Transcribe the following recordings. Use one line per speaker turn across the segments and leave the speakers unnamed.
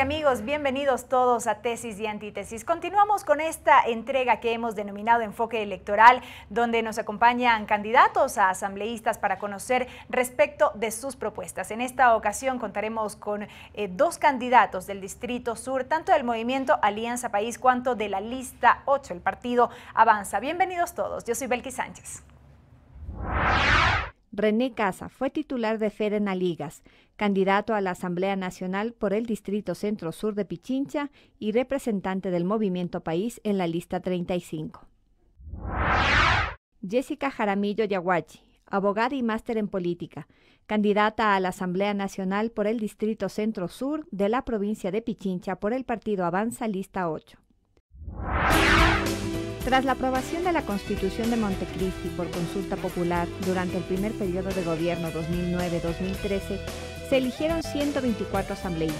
amigos, bienvenidos todos a Tesis y Antítesis. Continuamos con esta entrega que hemos denominado Enfoque Electoral, donde nos acompañan candidatos a asambleístas para conocer respecto de sus propuestas. En esta ocasión contaremos con eh, dos candidatos del Distrito Sur, tanto del movimiento Alianza País cuanto de la lista 8, el partido Avanza. Bienvenidos todos, yo soy Belki Sánchez.
René Casa fue titular de Fedena Ligas, candidato a la Asamblea Nacional por el Distrito Centro Sur de Pichincha y representante del Movimiento País en la lista 35. Jessica Jaramillo Yaguachi, abogada y máster en política, candidata a la Asamblea Nacional por el Distrito Centro Sur de la provincia de Pichincha por el partido Avanza Lista 8. Tras la aprobación de la Constitución de Montecristi por consulta popular durante el primer periodo de gobierno 2009-2013, se eligieron 124 asambleístas.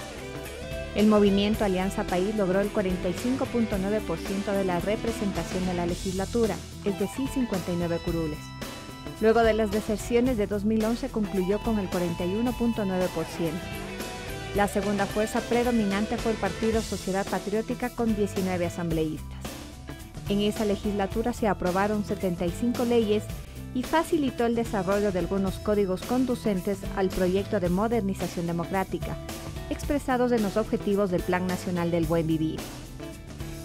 El movimiento Alianza País logró el 45.9% de la representación de la legislatura, es decir, 59 curules. Luego de las deserciones de 2011 concluyó con el 41.9%. La segunda fuerza predominante fue el Partido Sociedad Patriótica con 19 asambleístas. En esa legislatura se aprobaron 75 leyes y facilitó el desarrollo de algunos códigos conducentes al proyecto de modernización democrática, expresados en los objetivos del Plan Nacional del Buen Vivir.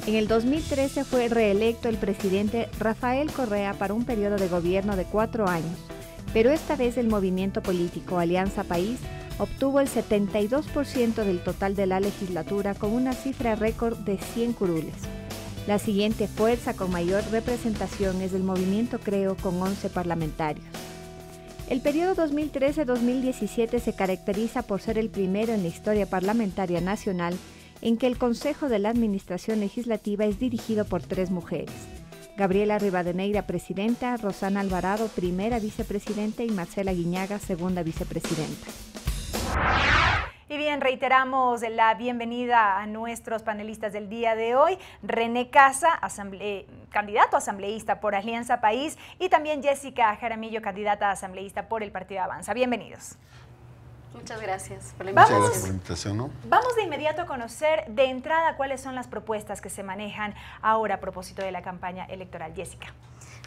En el 2013 fue reelecto el presidente Rafael Correa para un periodo de gobierno de cuatro años, pero esta vez el movimiento político Alianza País obtuvo el 72% del total de la legislatura con una cifra récord de 100 curules. La siguiente fuerza con mayor representación es el movimiento Creo con 11 parlamentarios. El periodo 2013-2017 se caracteriza por ser el primero en la historia parlamentaria nacional en que el Consejo de la Administración Legislativa es dirigido por tres mujeres. Gabriela Rivadeneira, presidenta, Rosana Alvarado, primera vicepresidenta y Marcela Guiñaga, segunda vicepresidenta.
Y bien, reiteramos la bienvenida a nuestros panelistas del día de hoy. René Casa, candidato asambleísta por Alianza País, y también Jessica Jaramillo, candidata asambleísta por el Partido Avanza. Bienvenidos. Muchas gracias por la
invitación.
vamos de inmediato a conocer de entrada cuáles son las propuestas que se manejan ahora a propósito de la campaña electoral. Jessica.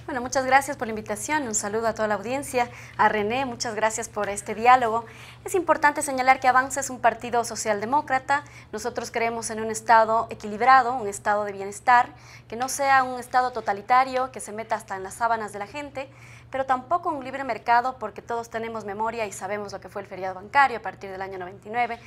Bueno, muchas gracias por la invitación. Un saludo a toda la audiencia. A René, muchas gracias por este diálogo. Es importante señalar que Avanza es un partido socialdemócrata. Nosotros creemos en un Estado equilibrado, un Estado de bienestar, que no sea un Estado totalitario, que se meta hasta en las sábanas de la gente, pero tampoco un libre mercado porque todos tenemos memoria y sabemos lo que fue el feriado bancario a partir del año 99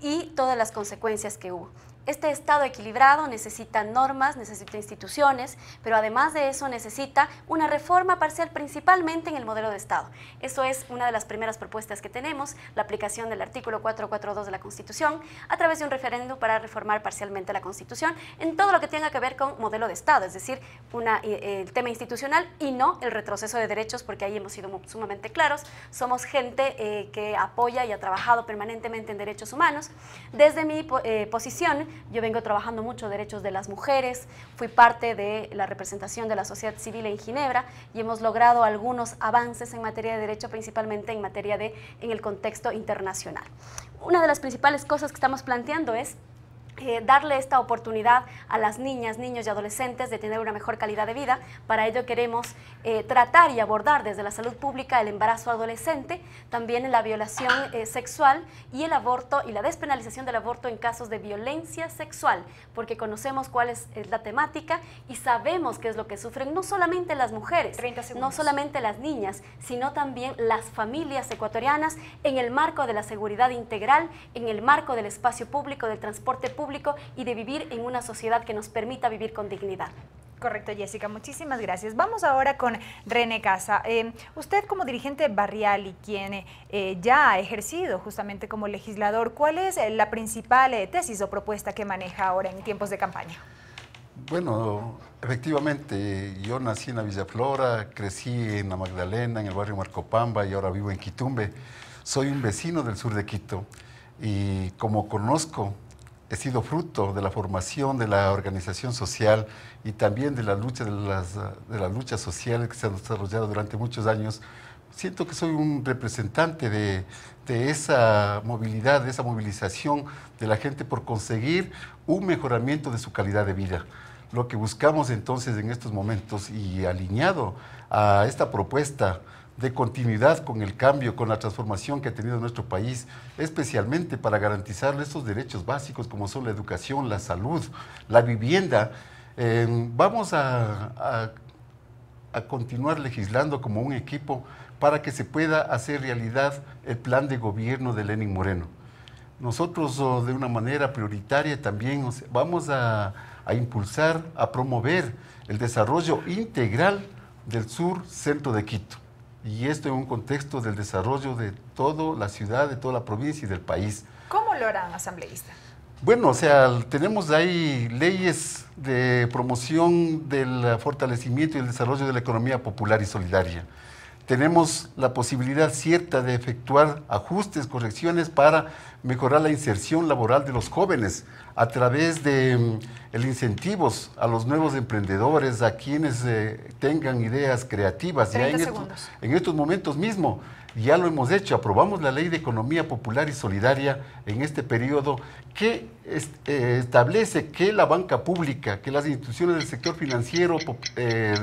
y todas las consecuencias que hubo. Este Estado equilibrado necesita normas, necesita instituciones, pero además de eso necesita una reforma parcial principalmente en el modelo de Estado. Eso es una de las primeras propuestas que tenemos, la aplicación del artículo 442 de la Constitución a través de un referéndum para reformar parcialmente la Constitución en todo lo que tenga que ver con modelo de Estado, es decir, una, eh, el tema institucional y no el retroceso de derechos, porque ahí hemos sido sumamente claros. Somos gente eh, que apoya y ha trabajado permanentemente en derechos humanos. Desde mi eh, posición, yo vengo trabajando mucho derechos de las mujeres, fui parte de la representación de la sociedad civil en Ginebra y hemos logrado algunos avances en materia de derecho, principalmente en materia de en el contexto internacional. Una de las principales cosas que estamos planteando es eh, darle esta oportunidad a las niñas, niños y adolescentes de tener una mejor calidad de vida. Para ello queremos eh, tratar y abordar desde la salud pública el embarazo adolescente, también la violación eh, sexual y el aborto y la despenalización del aborto en casos de violencia sexual, porque conocemos cuál es, es la temática y sabemos qué es lo que sufren no solamente las mujeres, no solamente las niñas, sino también las familias ecuatorianas en el marco de la seguridad integral, en el marco del espacio público, del transporte público y de vivir en una sociedad que nos permita vivir
con dignidad. Correcto, Jessica, muchísimas gracias. Vamos ahora con René Casa. Eh, usted como dirigente barrial y quien eh, ya ha ejercido justamente como legislador, ¿cuál es eh, la principal tesis o propuesta que maneja ahora en tiempos de campaña?
Bueno, efectivamente, yo nací en la Villa Flora, crecí en la Magdalena, en el barrio Marcopamba y ahora vivo en Quitumbe. Soy un vecino del sur de Quito y como conozco he sido fruto de la formación de la organización social y también de la lucha de las, luchas sociales que se ha desarrollado durante muchos años. Siento que soy un representante de, de esa movilidad, de esa movilización de la gente por conseguir un mejoramiento de su calidad de vida. Lo que buscamos entonces en estos momentos y alineado a esta propuesta de continuidad con el cambio, con la transformación que ha tenido nuestro país, especialmente para garantizarle estos derechos básicos como son la educación, la salud, la vivienda. Em, vamos a, continuar legislando como un equipo para que se pueda hacer realidad el plan de gobierno de Lenin Moreno nosotros oh, de una manera prioritaria también vamos a, impulsar, a promover el desarrollo integral del sur centro de Quito y esto en un contexto del desarrollo de toda la ciudad, de toda la provincia y del país.
¿Cómo lo harán, asambleísta?
Bueno, o sea, tenemos ahí leyes de promoción del fortalecimiento y el desarrollo de la economía popular y solidaria. Tenemos la posibilidad cierta de efectuar ajustes, correcciones para mejorar la inserción laboral de los jóvenes, a través de mm, el incentivos a los nuevos emprendedores, a quienes eh, tengan ideas creativas. y en, estos momentos mismo ya lo hemos hecho, aprobamos la ley de economía popular y solidaria en este periodo que eh, establece que la banca pública, que las instituciones del sector financiero, eh,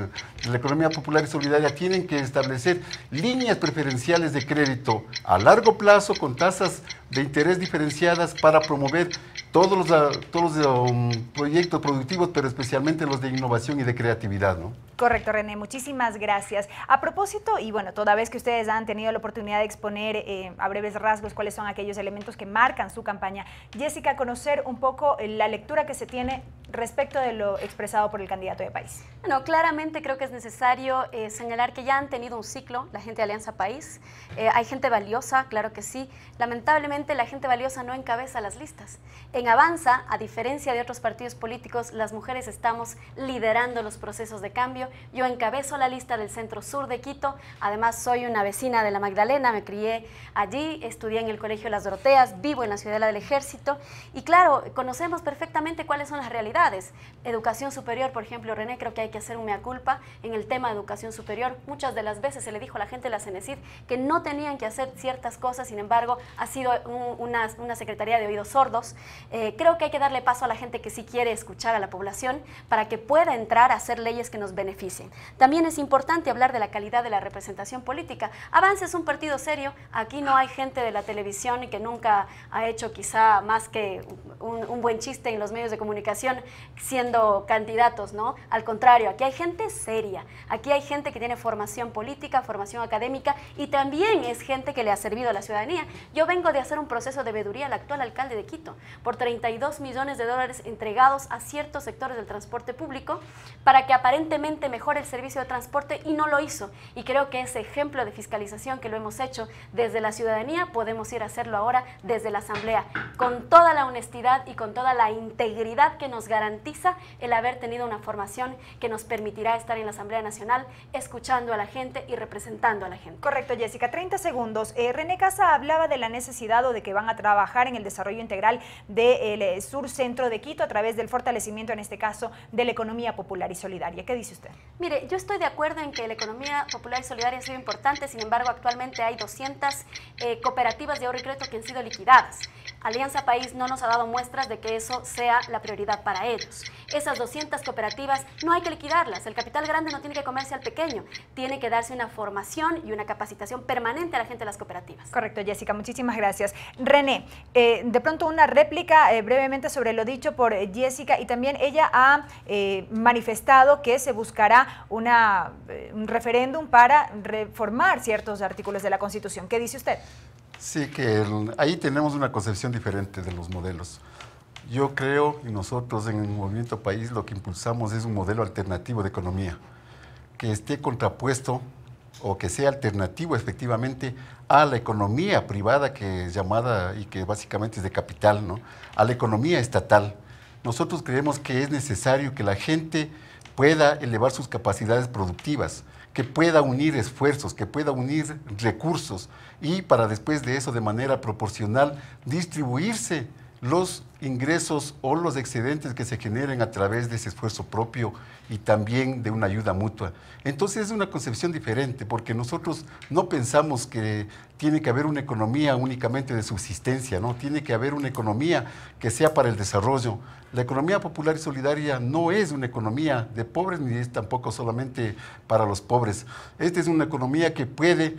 de la economía popular y solidaria tienen que establecer líneas preferenciales de crédito a largo plazo con tasas de interés diferenciadas para promover todos los, ah, todos los um, proyectos productivos, pero especialmente los de innovación y de creatividad, ¿no?
Correcto, René, muchísimas gracias. A propósito, y bueno, toda vez que ustedes han tenido la oportunidad de exponer eh, a breves rasgos cuáles son aquellos elementos que marcan su campaña, Jessica, conocer un poco eh, la lectura que se tiene respecto de lo expresado por el candidato de país.
Bueno, claramente creo que es necesario eh, señalar que ya han tenido un ciclo la gente de Alianza País. hay gente valiosa, claro que sí. Lamentablemente, la gente valiosa no encabeza las listas. En Avanza, a diferencia de otros partidos políticos, las mujeres estamos liderando los procesos de cambio. Yo encabezo la lista del Centro Sur de Quito. Además, soy una vecina de la Magdalena, me crié allí, estudié en el Colegio Las Doroteas, vivo en la Ciudadela del Ejército. Y claro, conocemos perfectamente cuáles son las realidades. Educación superior, por ejemplo, René, creo que hay que hacer un mea culpa en el tema de educación superior. Muchas de las veces se le dijo a la gente de la CENECID que no tenían que hacer ciertas cosas, sin embargo, ha sido una, Secretaría de Oídos Sordos. Eh, creo que hay que darle paso a la gente que sí quiere escuchar a la población para que pueda entrar a hacer leyes que nos beneficien. También es importante hablar de la calidad de la representación política. Avance es un partido serio, aquí no hay gente de la televisión que nunca ha hecho quizá más que un, un buen chiste en los medios de comunicación siendo candidatos, ¿no? Al contrario, aquí hay gente seria, aquí hay gente que tiene formación política, formación académica y también es gente que le ha servido a la ciudadanía. Yo vengo de hacer un proceso de veeduría al actual alcalde de Quito por 32 millones de dólares entregados a ciertos sectores del transporte público para que aparentemente mejore el servicio de transporte y no lo hizo. Y creo que ese ejemplo de fiscalización que lo hemos hecho desde la ciudadanía podemos ir a hacerlo ahora desde la Asamblea, con toda la honestidad y con toda la integridad que nos garantiza el haber tenido una formación que nos permitirá estar en la Asamblea Nacional escuchando a la gente y representando a la
gente. Correcto, Jessica. 30 segundos. Eh, René Casa hablaba de la necesidad de que van a trabajar en el desarrollo integral del eh, sur centro de Quito a través del fortalecimiento, en este caso, de la economía popular y solidaria. ¿Qué dice usted?
Mire, yo estoy de acuerdo en que la economía popular y solidaria ha sido importante, sin embargo, actualmente hay 200 eh, cooperativas de ahorro y crédito que han sido liquidadas. Alianza País no nos ha dado muestras de que eso sea la prioridad para ellos. Esas 200 cooperativas no hay que liquidarlas. El capital grande no tiene que comerse al pequeño. Tiene que darse una formación y
una capacitación permanente a la gente de las cooperativas. Correcto, Jessica. Muchísimas gracias. René, eh, de pronto una réplica eh, brevemente sobre lo dicho por eh, Jessica y también ella ha manifestado que se buscará un referéndum para reformar ciertos artículos de la Constitución. ¿Qué dice usted?
Sí, que ahí tenemos una concepción diferente de los modelos. Yo creo, y nosotros en el Movimiento País lo que impulsamos es un modelo alternativo de economía, que esté contrapuesto o que sea alternativo efectivamente a la economía privada que es llamada y que básicamente es de capital, ¿no? a la economía estatal. Nosotros creemos que es necesario que la gente pueda elevar sus capacidades productivas, que pueda unir esfuerzos, que pueda unir recursos y para después de eso de manera proporcional distribuirse los ingresos o los excedentes que se generen a través de ese esfuerzo propio y también de una ayuda mutua. Entonces es una concepción diferente porque nosotros no pensamos que tiene que haber una economía únicamente de subsistencia, ¿no? Tiene que haber una economía que sea para el desarrollo. La economía popular y solidaria no es una economía de pobres ni es tampoco solamente para los pobres. Esta es una economía que puede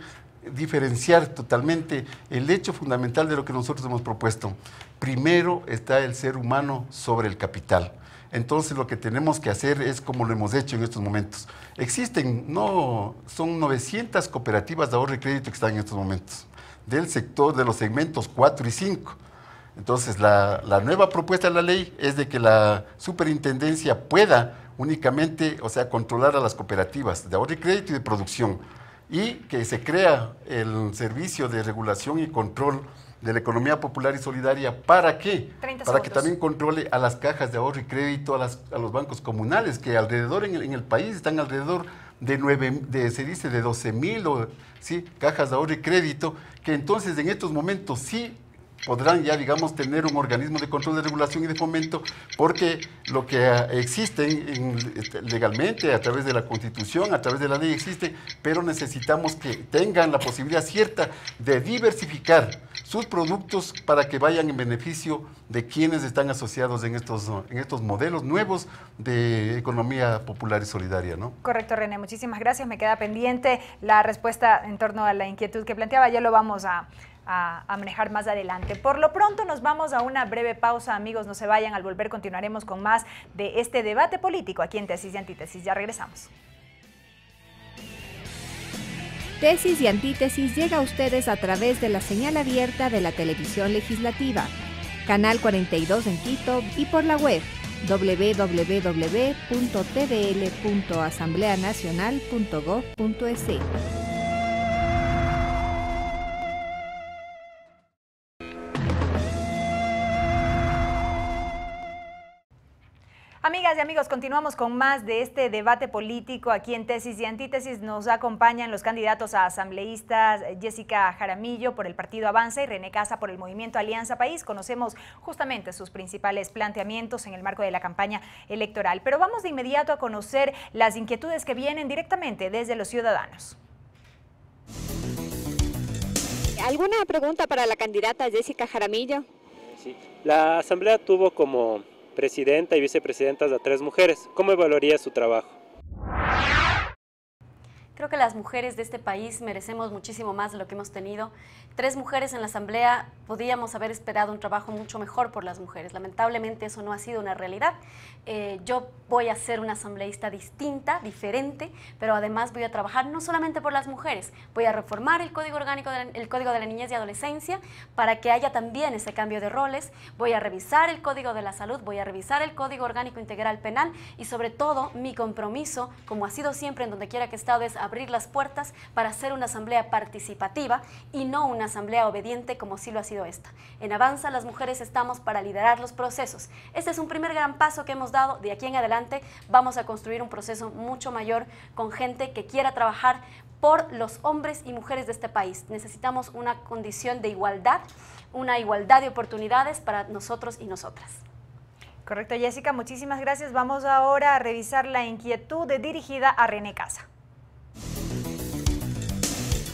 diferenciar totalmente el hecho fundamental de lo que nosotros hemos propuesto primero está el ser humano sobre el capital. Entonces lo que tenemos que hacer es como lo hemos hecho en estos momentos. Existen, no, son 900 cooperativas de ahorro y crédito que están en estos momentos, del sector de los segmentos 4 y 5. Entonces la, nueva propuesta de la ley es de que la superintendencia pueda únicamente, o sea, controlar a las cooperativas de ahorro y crédito y de producción y que se crea el servicio de regulación y control de la economía popular y solidaria. ¿Para qué? Para que también controle a las cajas de ahorro y crédito, a, las, a los bancos comunales, que alrededor en el, país están alrededor de, nueve, de se dice, de 12 mil ¿sí? cajas de ahorro y crédito, que entonces en estos momentos sí podrán ya, digamos, tener un organismo de control de regulación y de fomento, porque lo que ah, existe este, legalmente, a través de la constitución, a través de la ley existe, pero necesitamos que tengan la posibilidad cierta de diversificar sus productos para que vayan en beneficio de quienes están asociados en estos, en estos modelos nuevos de economía popular y solidaria. ¿no?
Correcto, René. Muchísimas gracias. Me queda pendiente la respuesta en torno a la inquietud que planteaba. Ya lo vamos a, a, manejar más adelante. Por lo pronto nos vamos a una breve pausa, amigos, no se vayan, al volver continuaremos con más de este debate político aquí en Tesis y Antítesis. Ya regresamos.
Tesis y Antítesis llega a ustedes a través de la señal abierta de la televisión legislativa, Canal 42 en Quito y por la web www.tdl.asambleanacional.gov.es.
Pues continuamos con más de este debate político. Aquí en Tesis y Antítesis nos acompañan los candidatos a asambleístas eh, Jessica Jaramillo por el Partido Avanza y René Casa por el Movimiento Alianza País. Conocemos justamente sus principales planteamientos en el marco de la campaña electoral. Pero vamos de inmediato a conocer las inquietudes que vienen directamente desde los ciudadanos.
¿Alguna pregunta para la candidata Jessica Jaramillo?
Sí. La asamblea tuvo como presidenta y vicepresidentas de tres mujeres. ¿Cómo evaluaría su trabajo?
Creo que las mujeres de este país merecemos muchísimo más de lo que hemos tenido. Tres mujeres en la Asamblea, podíamos haber esperado un trabajo mucho mejor por las mujeres. Lamentablemente eso no ha sido una realidad. Eh, yo voy a ser una asambleísta distinta, diferente, pero además voy a trabajar no solamente por las mujeres, voy a reformar el Código Orgánico, de la, el Código de la Niñez y Adolescencia para que haya también ese cambio de roles. Voy a revisar el Código de la Salud, voy a revisar el Código Orgánico Integral Penal y sobre todo mi compromiso, como ha sido siempre en donde quiera que he estado, es abrir las puertas para hacer una asamblea participativa y no una asamblea obediente como sí lo ha sido esta. En Avanza las mujeres estamos para liderar los procesos. Este es un primer gran paso que hemos dado. De aquí en adelante vamos a construir un proceso mucho mayor con gente que quiera trabajar por los hombres y mujeres de este país. Necesitamos una condición de igualdad, una igualdad de oportunidades
para nosotros y nosotras. Correcto, Jessica, muchísimas gracias. Vamos ahora a revisar la inquietud dirigida a René Casa.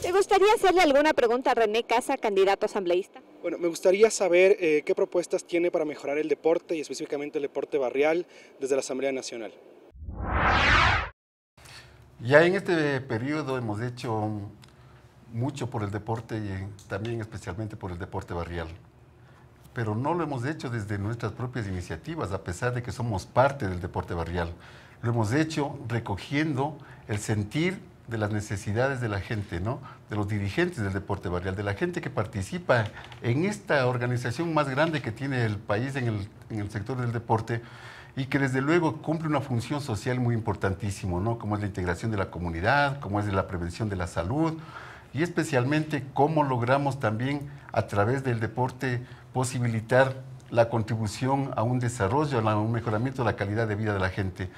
Me gustaría hacerle alguna pregunta a René Casa, candidato asambleísta?
Bueno, me gustaría saber eh, qué propuestas tiene para mejorar el deporte y específicamente el deporte barrial desde la Asamblea Nacional.
Ya en este periodo hemos hecho mucho por el deporte y también especialmente por el deporte barrial. Pero no lo hemos hecho desde nuestras propias iniciativas, a pesar de que somos parte del deporte barrial. Lo hemos hecho recogiendo el sentir de las necesidades de la gente, ¿no? De los dirigentes del deporte barrial, de la gente que participa en esta organización más grande que tiene el país en el, sector del deporte y que desde luego cumple una función social muy importantísimo, ¿no? Como es la integración de la comunidad, como es la prevención de la salud y especialmente cómo logramos también a través del deporte posibilitar la contribución a un desarrollo, a un mejoramiento de la calidad de vida de la gente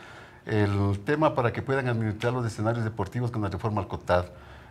el tema para que puedan administrar los escenarios deportivos con la reforma al COTAD,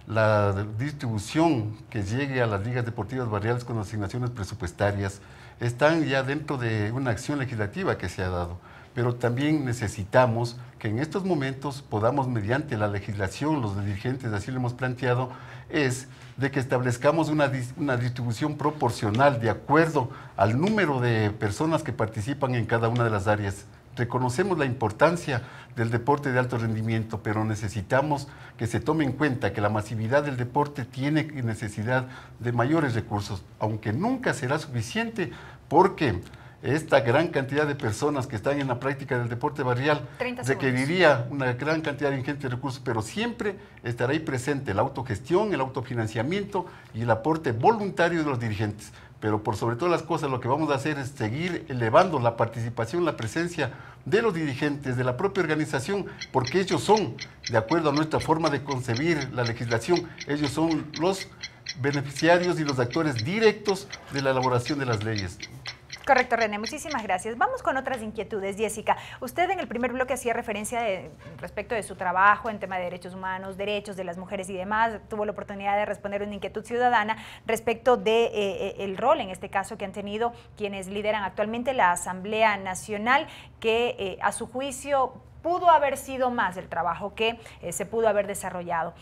la distribución que llegue a las ligas deportivas barriales con asignaciones presupuestarias, están ya dentro de una acción legislativa que se ha dado. Pero también necesitamos que en estos momentos podamos, mediante la legislación, los dirigentes, así lo hemos planteado, es de que establezcamos una, una, distribución proporcional de acuerdo al número de personas que participan en cada una de las áreas reconocemos la importancia del deporte de alto rendimiento, pero necesitamos que se tome en cuenta que la masividad del deporte tiene necesidad de mayores recursos, aunque nunca será suficiente porque esta gran cantidad de personas que están en la práctica del deporte barrial requeriría una gran cantidad de ingentes recursos, pero siempre estará ahí presente la autogestión, el autofinanciamiento y el aporte voluntario de los dirigentes pero por sobre todas las cosas lo que vamos a hacer es seguir elevando la participación, la presencia de los dirigentes, de la propia organización, porque ellos son, de acuerdo a nuestra forma de concebir la legislación, ellos son los beneficiarios y los actores directos de la elaboración de las leyes.
Correcto, René. Muchísimas gracias. Vamos con otras inquietudes, Jessica. Usted en el primer bloque hacía referencia respecto de su trabajo en tema de derechos humanos, derechos de las mujeres y demás. Tuvo la oportunidad de responder una inquietud ciudadana respecto de eh, eh, rol, en este caso, que han tenido quienes lideran actualmente la Asamblea Nacional, que eh, a su juicio pudo haber sido más el trabajo que se pudo haber desarrollado.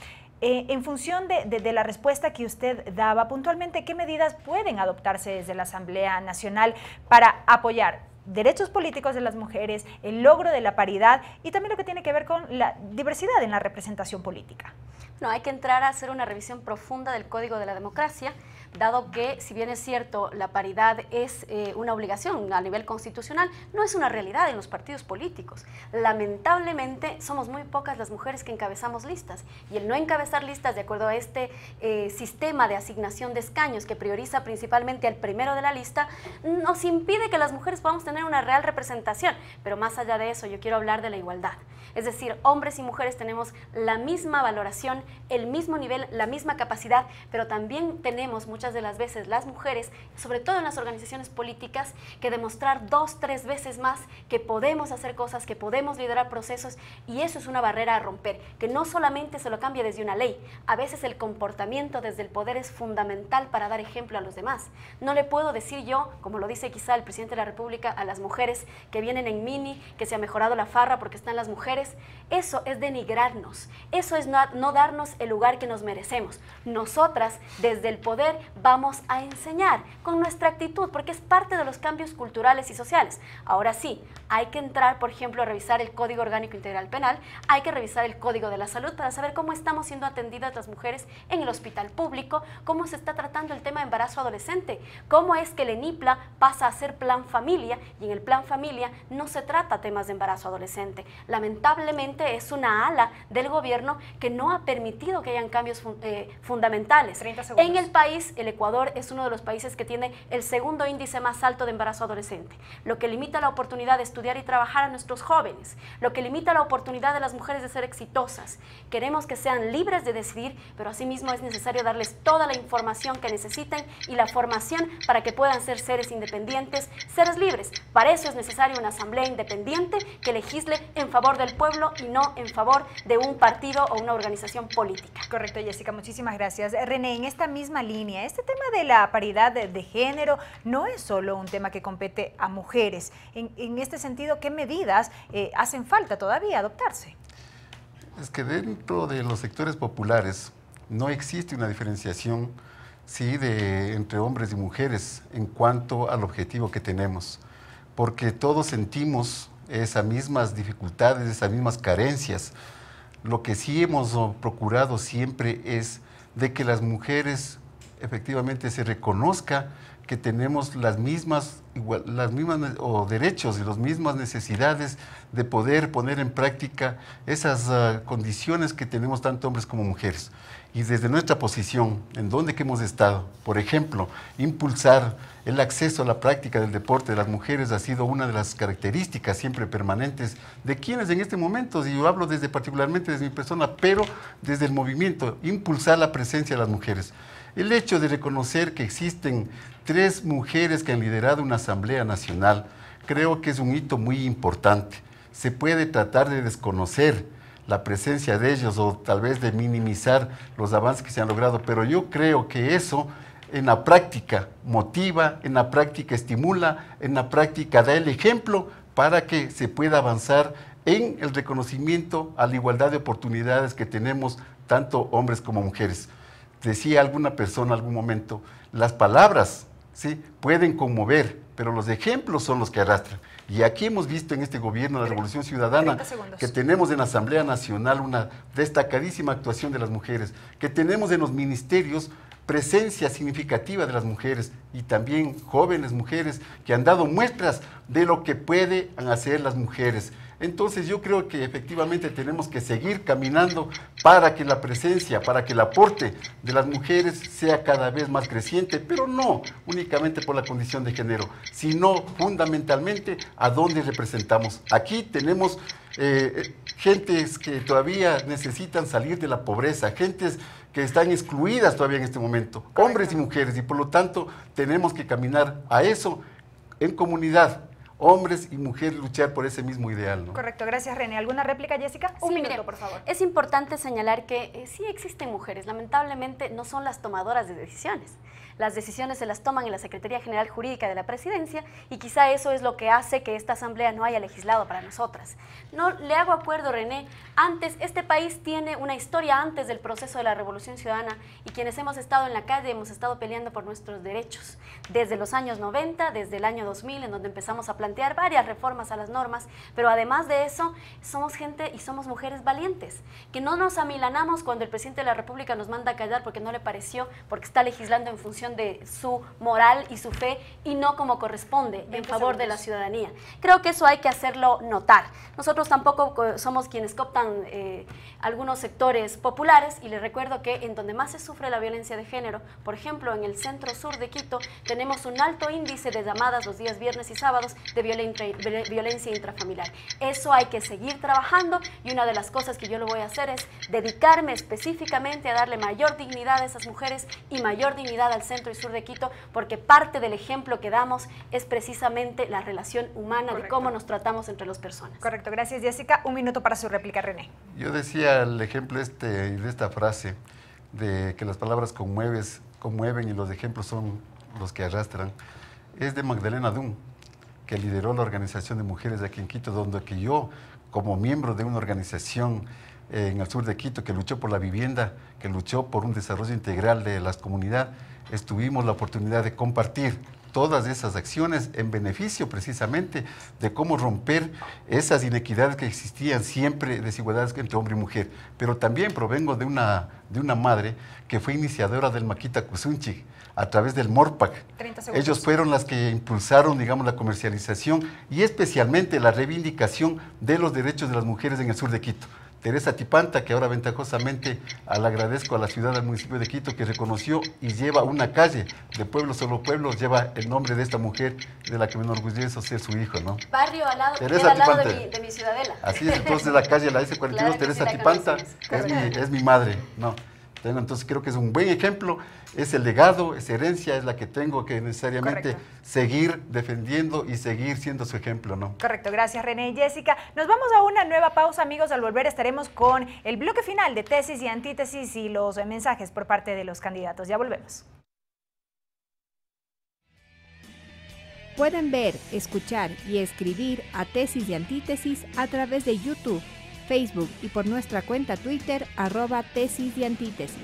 Eh, en función de, la respuesta que usted daba, puntualmente, ¿qué medidas pueden adoptarse desde la Asamblea Nacional para apoyar derechos políticos de las mujeres, el logro de la paridad y también lo que tiene que ver con la diversidad en la representación política?
No hay que entrar a hacer una revisión profunda del Código de la Democracia, dado que, si bien es cierto, la paridad es eh, una obligación a nivel constitucional, no es una realidad en los partidos políticos. Lamentablemente, somos muy pocas las mujeres que encabezamos listas, y el no encabezar listas, de acuerdo a este eh, sistema de asignación de escaños que prioriza principalmente al primero de la lista, nos impide que las mujeres podamos tener una real representación. Pero más allá de eso, yo quiero hablar de la igualdad. Es decir, hombres y mujeres tenemos la misma valoración, el mismo nivel, la misma capacidad, pero también tenemos muchas de las veces las mujeres, sobre todo en las organizaciones políticas, que demostrar dos, tres veces más que podemos hacer cosas, que podemos liderar procesos y eso es una barrera a romper, que no solamente se lo cambia desde una ley, a veces el comportamiento desde el poder es fundamental para dar ejemplo a los demás. No le puedo decir yo, como lo dice quizá el presidente de la República, a las mujeres que vienen en mini, que se ha mejorado la farra porque están las mujeres, eso es denigrarnos, eso es no, darnos el lugar que nos merecemos. Nosotras, desde el poder, vamos a enseñar con nuestra actitud, porque es parte de los cambios culturales y sociales. Ahora sí, hay que entrar, por ejemplo, a revisar el Código Orgánico Integral Penal, hay que revisar el Código de la Salud para saber cómo estamos siendo atendidas las mujeres en el hospital público, cómo se está tratando el tema de embarazo adolescente, cómo es que el ENIPLA pasa a ser plan familia y en el plan familia no se trata temas de embarazo adolescente. Lamentablemente, lamentablemente es una ala del gobierno que no ha permitido que hayan cambios eh, fundamentales. en el país, el Ecuador es uno de los países que tiene el segundo índice más alto de embarazo adolescente, lo que limita la oportunidad de estudiar y trabajar a nuestros jóvenes, lo que limita la oportunidad de las mujeres de ser exitosas. Queremos que sean libres de decidir, pero asimismo es necesario darles toda la información que necesiten y la formación para que puedan ser seres independientes, seres libres. Para eso es necesario una asamblea independiente que legisle en favor del pueblo
pueblo y no en favor de un partido o una organización política. Correcto, Jessica, muchísimas gracias. Eh, René, en esta misma línea, este tema de la paridad de, género no es solo un tema que compete a mujeres. En, este sentido, ¿qué medidas eh, hacen falta todavía adoptarse?
Es que dentro de los sectores populares no existe una diferenciación sí, de, entre hombres y mujeres en cuanto al objetivo que tenemos, porque todos sentimos esas mismas dificultades, esas mismas carencias. Lo que sí hemos procurado siempre es de que las mujeres efectivamente se reconozca que tenemos las mismas, las mismas o derechos y las mismas necesidades de poder poner en práctica esas ah, condiciones que tenemos tanto hombres como mujeres. Y desde nuestra posición, en donde que hemos estado, por ejemplo, impulsar el acceso a la práctica del deporte de las mujeres ha sido una de las características siempre permanentes de quienes en este momento, y yo hablo desde particularmente desde mi persona, pero desde el movimiento, impulsar la presencia de las mujeres. El hecho de reconocer que existen tres mujeres que han liderado una Asamblea Nacional creo que es un hito muy importante. Se puede tratar de desconocer la presencia de ellos o tal vez de minimizar los avances que se han logrado, pero yo creo que eso en la práctica motiva, en la práctica estimula, en la práctica da el ejemplo para que se pueda avanzar en el reconocimiento a la igualdad de oportunidades que tenemos tanto hombres como mujeres decía alguna persona algún momento, las palabras ¿sí? pueden conmover, pero los ejemplos son los que arrastran. Y aquí hemos visto en este gobierno, de la Revolución Ciudadana, que tenemos en la Asamblea Nacional una destacadísima actuación de las mujeres, que tenemos en los ministerios presencia significativa de las mujeres y también jóvenes mujeres que han dado muestras de lo que pueden hacer las mujeres. Entonces yo creo que efectivamente tenemos que seguir caminando para que la presencia, para que el aporte de las mujeres sea cada vez más creciente, pero no únicamente por la condición de género, sino fundamentalmente a dónde representamos. Aquí tenemos eh, gentes que todavía necesitan salir de la pobreza, gentes que están excluidas todavía en este momento, hombres y mujeres, y por lo tanto tenemos que caminar a eso en comunidad, hombres y mujeres luchar por ese mismo ideal. ¿no?
Correcto, gracias René. ¿Alguna réplica,
Jessica? Un minuto, por favor. Es importante señalar que eh, sí existen mujeres, lamentablemente no son las tomadoras de decisiones. Las decisiones se las toman en la Secretaría General Jurídica de la Presidencia y quizá eso es lo que hace que esta Asamblea no haya legislado para nosotras. No le hago acuerdo, René. Antes, este país tiene una historia antes del proceso de la Revolución Ciudadana y quienes hemos estado en la calle hemos estado peleando por nuestros derechos desde los años 90, desde el año 2000, en donde empezamos a plantear varias reformas a las normas, pero además de eso, somos gente y somos mujeres valientes, que no nos amilanamos cuando el presidente de la República nos manda a callar porque no le pareció, porque está legislando en función de su moral y su fe y no como corresponde en favor de la ciudadanía. Creo que eso hay que hacerlo notar. Nosotros tampoco somos quienes cooptan eh, algunos sectores populares y les recuerdo que en donde más se sufre la violencia de género, por ejemplo en el centro sur de Quito, tenemos un alto índice de llamadas los días viernes y sábados de violencia, intrafamiliar. Eso hay que seguir trabajando y una de las cosas que yo lo voy a hacer es dedicarme específicamente a darle mayor dignidad a esas mujeres y mayor dignidad al centro y sur de Quito, porque parte del ejemplo que damos es precisamente la relación humana de cómo nos tratamos entre las personas. Correcto, gracias Jessica. Un minuto para su
réplica, René. Yo decía
el ejemplo este, de esta frase de que las palabras conmueves, conmueven y los ejemplos son los que arrastran, es de Magdalena Dunn que lideró la Organización de Mujeres de aquí en Quito, donde que yo, como miembro de una organización eh, en el sur de Quito que luchó por la vivienda, que luchó por un desarrollo integral de las comunidades, estuvimos la oportunidad de compartir todas esas acciones en beneficio precisamente de cómo romper esas inequidades que existían siempre, desigualdades entre hombre y mujer. Pero también provengo de una, de una madre que fue iniciadora del Maquita Kusunchi, a través del MORPAC. Ellos fueron las que impulsaron, digamos, la comercialización y especialmente la reivindicación de los derechos de las mujeres en el sur de Quito. Teresa Tipanta, que ahora ventajosamente al ah, agradezco a la ciudad del municipio de Quito que reconoció y lleva una calle de pueblos solo pueblo, lleva el nombre de esta mujer de la que me enorgullece ser su hijo, ¿no? Barrio al lado, de, mi, ciudadela. Así es, entonces la calle, la S42, Teresa Tipanta, es mi, es mi madre, ¿no? Entonces creo que es un buen ejemplo, es el legado, es herencia, es la que tengo que necesariamente seguir defendiendo y seguir siendo su ejemplo, ¿no?
Correcto, gracias René y Jessica. Nos vamos a una nueva pausa, amigos. Al volver estaremos con el bloque final de tesis y antítesis y los eh, mensajes por parte de los candidatos. Ya volvemos.
Pueden ver, escuchar y escribir a tesis y antítesis a través de YouTube Facebook y por nuestra cuenta Twitter arroba tesis y antítesis.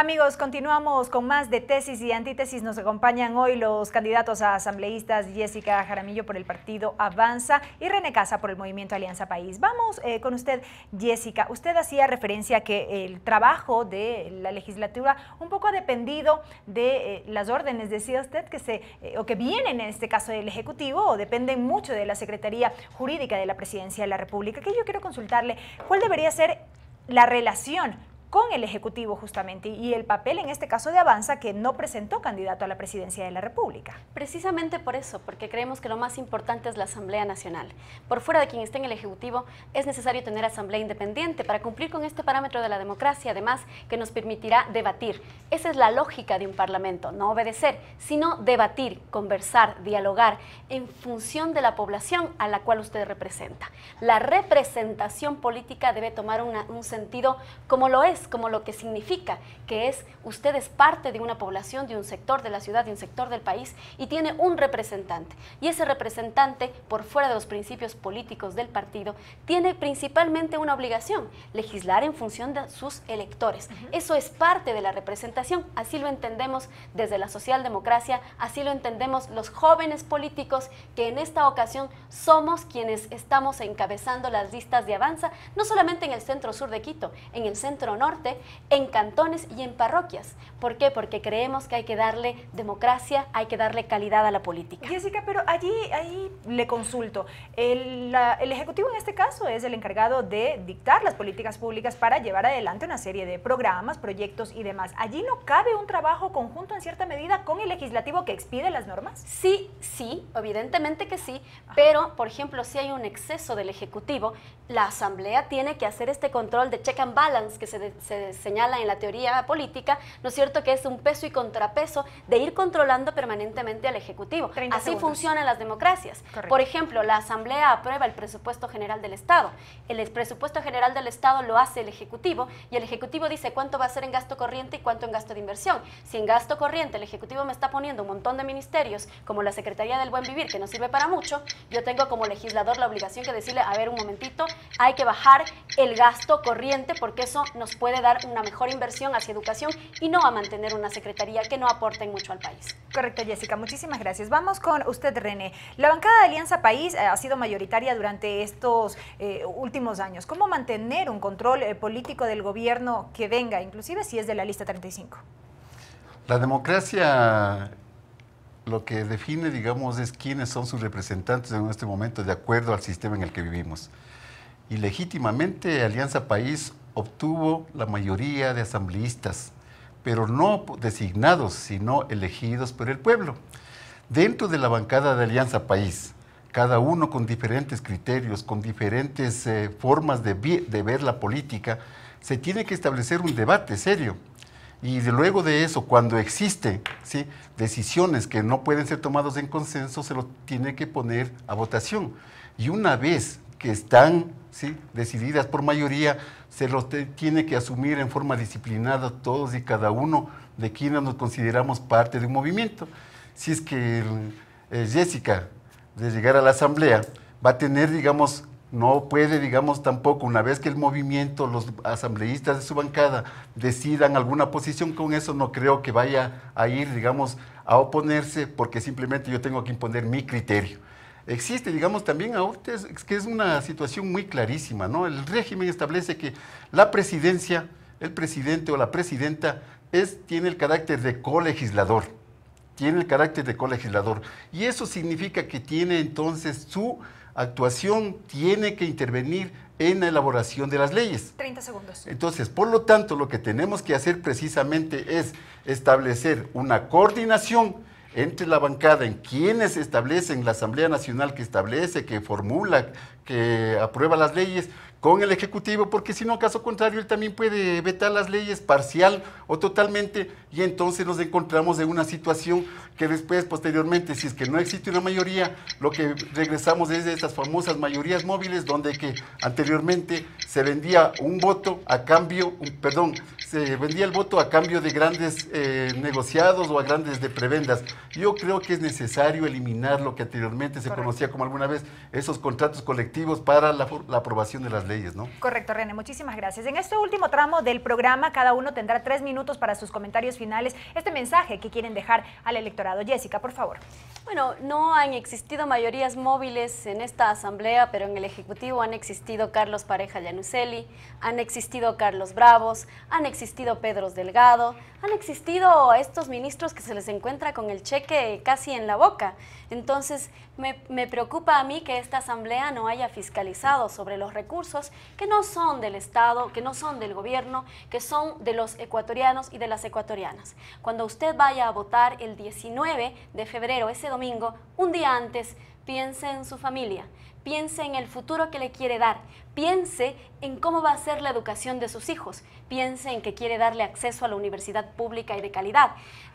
Amigos, continuamos con más de tesis y antítesis. Nos acompañan hoy los candidatos a asambleístas Jessica Jaramillo por el partido Avanza y René Casa por el movimiento Alianza País. Vamos eh, con usted, Jessica. Usted hacía referencia a que el trabajo de la legislatura un poco ha dependido de eh, las órdenes, decía usted, que se eh, o que vienen en este caso del Ejecutivo o dependen mucho de la Secretaría Jurídica de la Presidencia de la República. Que yo quiero consultarle, ¿cuál debería ser la relación con el Ejecutivo justamente y el papel en este caso de Avanza que no presentó candidato a la presidencia de la República. Precisamente por eso, porque creemos que lo más
importante es la Asamblea Nacional. Por fuera de quien esté en el Ejecutivo, es necesario tener Asamblea independiente para cumplir con este parámetro de la democracia, además que nos permitirá debatir. Esa es la lógica de un Parlamento, no obedecer, sino debatir, conversar, dialogar en función de la población a la cual usted representa. La representación política debe tomar un sentido como lo es como lo que significa, que es usted es parte de una población, de un sector de la ciudad, de un sector del país y tiene un representante. Y ese representante, por fuera de los principios políticos del partido, tiene principalmente una obligación, legislar en función de sus electores. Eso es parte de la representación, así lo entendemos desde la socialdemocracia, así lo entendemos los jóvenes políticos que en esta ocasión somos quienes estamos encabezando las listas de avanza, no solamente en el centro sur de Quito, en el centro norte en cantones y en parroquias. ¿Por qué? Porque
creemos que hay que darle democracia, hay que darle calidad a la política. Jessica, pero allí, le consulto. El, Ejecutivo en este caso es el encargado de dictar las políticas públicas para llevar adelante una serie de programas, proyectos y demás. ¿Allí no cabe un trabajo conjunto en cierta medida con el legislativo que expide las normas? Sí, sí, evidentemente que
sí, pero por ejemplo, si hay un exceso del Ejecutivo, la Asamblea tiene que hacer este control de check and balance que se, se señala en la teoría política, ¿no es cierto?, que es un peso y contrapeso de ir controlando permanentemente al Ejecutivo. Así funcionan las democracias. Por ejemplo, la Asamblea aprueba el presupuesto general del Estado. El presupuesto general del Estado lo hace el Ejecutivo y el Ejecutivo dice cuánto va a ser en gasto corriente y cuánto en gasto de inversión. Si en gasto corriente el Ejecutivo me está poniendo un montón de ministerios, como la Secretaría del Buen Vivir, que no sirve para mucho, yo tengo como legislador la obligación que decirle, a ver, un momentito, hay que bajar el gasto corriente porque eso nos puede puede dar una mejor inversión hacia educación y no a mantener una secretaría
que no aporte mucho al país. Correcto, Jessica, muchísimas gracias. Vamos con usted, René. La bancada de Alianza País eh, ha sido mayoritaria durante estos eh, últimos años. ¿Cómo mantener un control eh, político del gobierno que venga, inclusive si es de la lista 35?
La democracia lo que define, digamos, es quiénes son sus representantes en este momento de acuerdo al sistema en el que vivimos. Y legítimamente Alianza País obtuvo la mayoría de asambleístas, pero no designados, sino elegidos por el pueblo. Dentro de la bancada de Alianza País, cada uno con diferentes criterios, con diferentes eh, formas de, ver la política, se tiene que establecer un debate serio. Y luego de eso, cuando existen decisiones que no pueden ser tomadas en consenso, se lo tiene que poner a votación. Y una vez que están ¿sí? decididas por mayoría, se los tiene que asumir en forma disciplinada todos y cada uno de quienes nos consideramos parte de un movimiento. Si es que eh, Jessica, de llegar a la asamblea, va a tener, digamos, no puede, digamos, tampoco, una vez que el movimiento, los asambleístas de su bancada decidan alguna posición con eso, no creo que vaya a ir, digamos, a oponerse, porque simplemente yo tengo que imponer mi criterio existe, digamos, también a ustedes, que es una situación muy clarísima, ¿no? El régimen establece que la presidencia, el presidente o la presidenta es, tiene el carácter de colegislador, tiene el carácter de colegislador. Y eso significa que tiene entonces su actuación, tiene que intervenir en la elaboración de las leyes. 30 segundos. Entonces, por lo tanto, lo que tenemos que hacer precisamente es establecer una coordinación entre la bancada, en quienes establecen la Asamblea Nacional que establece, que formula, que aprueba las leyes, con el Ejecutivo, porque si no, caso contrario, él también puede vetar las leyes parcial o totalmente, y entonces nos encontramos en una situación que después, posteriormente, si es que no existe una mayoría, lo que regresamos es de estas famosas mayorías móviles, donde que anteriormente se vendía un voto a cambio, un, perdón, se este, vendía el voto a cambio de grandes eh, negociados o a grandes de prebendas. Yo creo que es necesario eliminar lo que anteriormente se conocía como alguna vez esos contratos colectivos para la, aprobación de las leyes, ¿no?
Correcto, René, muchísimas gracias. En este último tramo del programa, cada uno tendrá tres minutos para sus comentarios finales, este mensaje que quieren dejar al electorado. Jessica, por favor.
Bueno, no han existido mayorías móviles en esta asamblea, pero en el Ejecutivo han existido Carlos Pareja Yanuseli, han existido Carlos Bravos, han existido existido Pedros Delgado, han existido estos ministros que se les encuentra con el cheque casi en la boca. Entonces, me, preocupa a mí que esta Asamblea no haya fiscalizado sobre los recursos que no son del Estado, que no son del gobierno, que son de los ecuatorianos y de las ecuatorianas. Cuando usted vaya a votar el 19 de febrero, ese domingo, un día antes, piense en su familia piense en el futuro que le quiere dar, piense en cómo va a ser la educación de sus hijos, piense en que quiere darle acceso a la universidad pública y de calidad,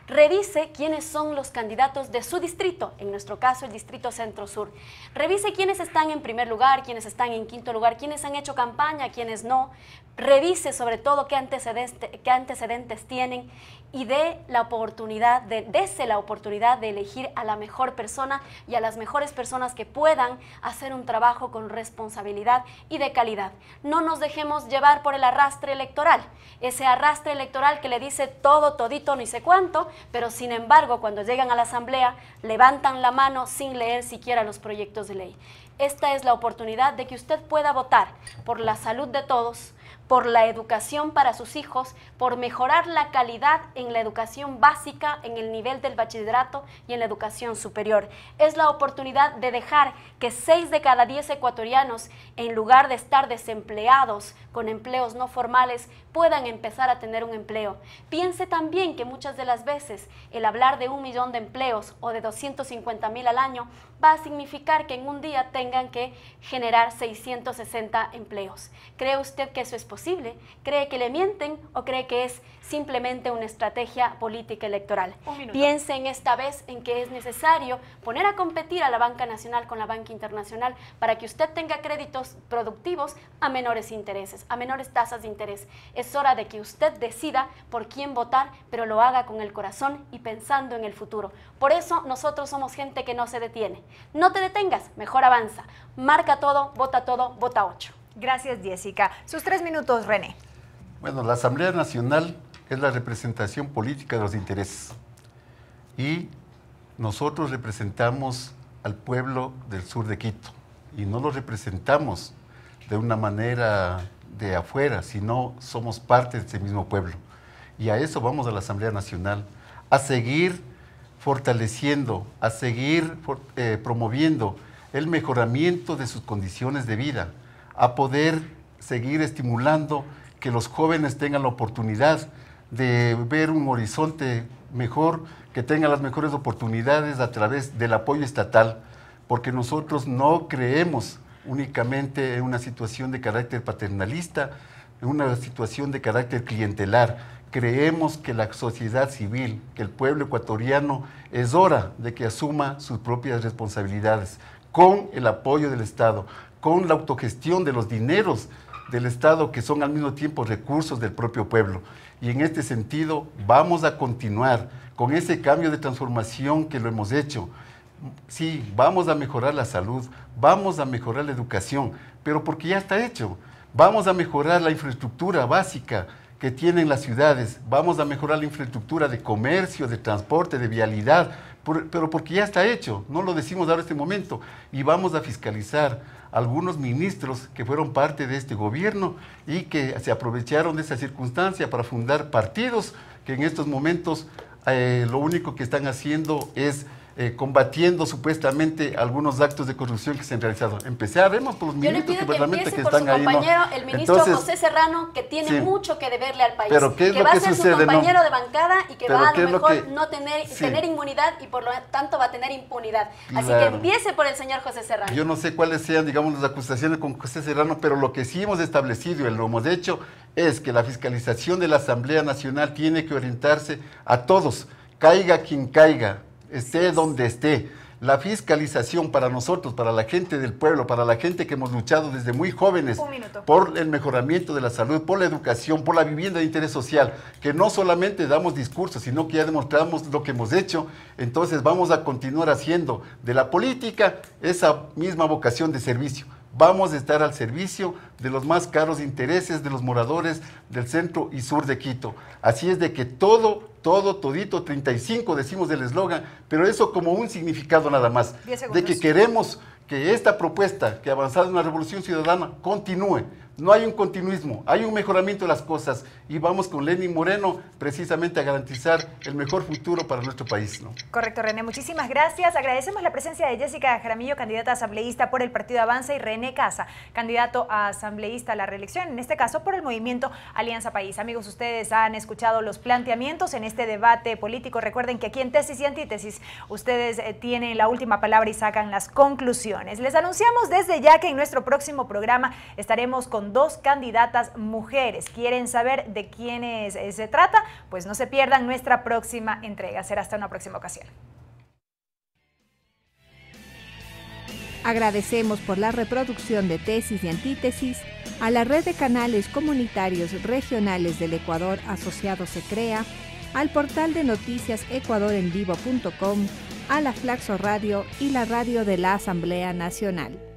revise quiénes son los candidatos de su distrito, en nuestro caso el distrito centro-sur, revise quiénes están en primer lugar, quiénes están en quinto lugar, quiénes han hecho campaña, quiénes no, revise sobre todo qué antecedentes, antecedentes tienen y dé la oportunidad, de, la oportunidad de elegir a la mejor persona y a las mejores personas que puedan hacer un trabajo con responsabilidad y de calidad. No nos dejemos llevar por el arrastre electoral, ese arrastre electoral que le dice todo, todito, no sé cuánto, pero sin embargo cuando llegan a la asamblea levantan la mano sin leer siquiera los proyectos de ley. Esta es la oportunidad de que usted pueda votar por la salud de todos, por la educación para sus hijos, por mejorar la calidad en la educación básica, en el nivel del bachillerato y en la educación superior. Es la oportunidad de dejar que 6 de cada 10 ecuatorianos, en lugar de estar desempleados con empleos no formales, puedan empezar a tener un empleo. Piense también que muchas de las veces el hablar de un millón de empleos o de 250 mil al año va a significar que en un día tengan que generar 660 empleos. ¿Cree usted que eso es posible? ¿Cree que le mienten o cree que es simplemente una estrategia política electoral. Piensen esta vez en que es necesario poner a competir a la banca nacional con la banca internacional para que usted tenga créditos productivos a menores intereses, a menores tasas de interés. Es hora de que usted decida por quién votar, pero lo haga con el corazón y pensando en el futuro. Por eso nosotros somos gente que no se detiene. No te detengas,
mejor avanza. Marca todo, vota todo, vota 8. Gracias, Jessica. Sus tres minutos, René.
Bueno, la Asamblea Nacional es la representación política de los intereses. Y nosotros representamos al pueblo del sur de Quito y no lo representamos de una manera de afuera, sino somos parte de ese mismo pueblo. Y a eso vamos a la Asamblea Nacional, a seguir fortaleciendo, a seguir eh, promoviendo el mejoramiento de sus condiciones de vida, a poder seguir estimulando que los jóvenes tengan la oportunidad de ver un horizonte mejor, que tenga las mejores oportunidades a través del apoyo estatal, porque nosotros no creemos únicamente en una situación de carácter paternalista, en una situación de carácter clientelar. Creemos que la sociedad civil, que el pueblo ecuatoriano, es hora de que asuma sus propias responsabilidades con el apoyo del Estado, con la autogestión de los dineros del Estado que son al mismo tiempo recursos del propio pueblo. Y en este sentido vamos a continuar con ese cambio de transformación que lo hemos hecho. Sí, vamos a mejorar la salud, vamos a mejorar la educación, pero porque ya está hecho. Vamos a mejorar la infraestructura básica que tienen las ciudades, vamos a mejorar la infraestructura de comercio, de transporte, de vialidad, pero porque ya está hecho, no lo decimos ahora este momento, y vamos a fiscalizar algunos ministros que fueron parte de este gobierno y que se aprovecharon de esa circunstancia para fundar partidos que en estos momentos eh, lo único que están haciendo es eh, combatiendo supuestamente algunos actos de corrupción que se han realizado. Empecé, Empecemos por los ministros que que, están por su compañero, el ministro José
Serrano, que tiene mucho que deberle al país. que va a ser su compañero de bancada y que va a lo mejor no tener, tener inmunidad y por lo tanto va a tener impunidad. Así que empiece por el señor José Serrano.
Yo no sé cuáles sean, digamos, las acusaciones con José Serrano, pero lo que sí hemos establecido y lo hemos hecho es que la fiscalización de la Asamblea Nacional tiene que orientarse a todos, caiga quien caiga, esté donde esté. La fiscalización para nosotros, para la gente del pueblo, para la gente que hemos luchado desde muy jóvenes por el mejoramiento de la salud, por la educación, por la vivienda de interés social, que no solamente damos discursos, sino que ya demostramos lo que hemos hecho, entonces vamos a continuar haciendo de la política esa misma vocación de servicio Vamos a estar al servicio de los más caros intereses de los moradores del centro y sur de Quito. Así es de que todo, todo, todito, 35 decimos del eslogan, pero eso como un significado nada más, de que queremos que esta propuesta que ha avanzado en la Revolución Ciudadana continúe no hay un continuismo, hay un mejoramiento de las cosas y vamos con Lenín Moreno precisamente a garantizar el mejor futuro para nuestro país.
Correcto, René, muchísimas gracias. Agradecemos la presencia de Jessica Jaramillo, candidata asambleísta por el Partido Avanza, y René Casa, candidato a asambleísta a la reelección, en este caso por el movimiento Alianza País. Amigos, ustedes han escuchado los planteamientos en este debate político. Recuerden que aquí en tesis y antítesis ustedes eh, tienen la última palabra y sacan las conclusiones. Les anunciamos desde ya que en nuestro próximo programa estaremos con dos candidatas mujeres. ¿Quieren saber de quiénes eh, se trata? Pues no se pierdan nuestra próxima entrega. Será hasta una próxima ocasión.
Agradecemos por la reproducción de tesis y antítesis a la red de canales comunitarios regionales del Ecuador asociado Crea, al portal de noticias ecuadorenvivo.com, a la Flaxo Radio y la radio de la Asamblea Nacional.